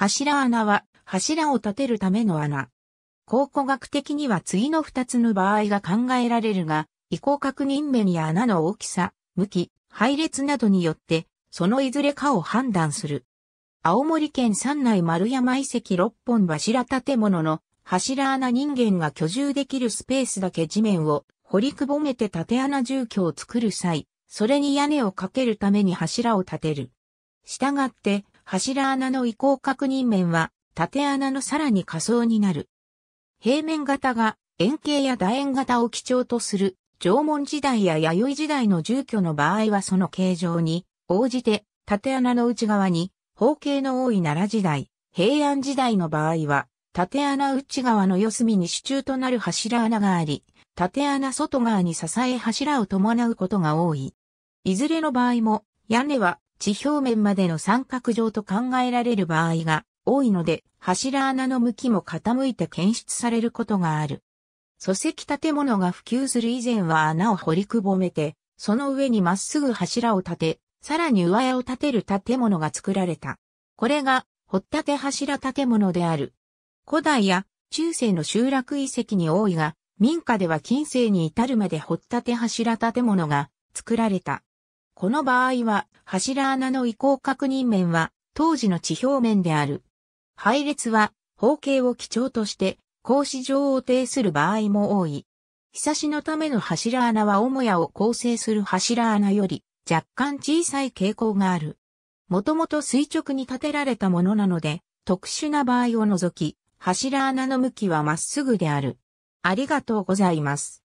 柱穴は柱を立てるための穴。考古学的には次の二つの場合が考えられるが、移行確認面や穴の大きさ、向き、配列などによって、そのいずれかを判断する。青森県三内丸山遺跡六本柱建物の柱穴人間が居住できるスペースだけ地面を掘りくぼめて縦穴住居を作る際、それに屋根をかけるために柱を建てる。したがって、柱穴の移行確認面は縦穴のさらに仮想になる。平面型が円形や楕円型を基調とする縄文時代や弥生時代の住居の場合はその形状に応じて縦穴の内側に方形の多い奈良時代、平安時代の場合は縦穴内側の四隅に支柱となる柱穴があり、縦穴外側に支え柱を伴うことが多い。いずれの場合も屋根は地表面までの三角状と考えられる場合が多いので、柱穴の向きも傾いて検出されることがある。礎石建物が普及する以前は穴を掘りくぼめて、その上にまっすぐ柱を立て、さらに上絵を建てる建物が作られた。これが、掘ったて柱建物である。古代や中世の集落遺跡に多いが、民家では近世に至るまで掘ったて柱建物が作られた。この場合は、柱穴の移行確認面は、当時の地表面である。配列は、方形を基調として、格子状を呈する場合も多い。日差しのための柱穴は母屋を構成する柱穴より若干小さい傾向がある。もともと垂直に建てられたものなので、特殊な場合を除き、柱穴の向きはまっすぐである。ありがとうございます。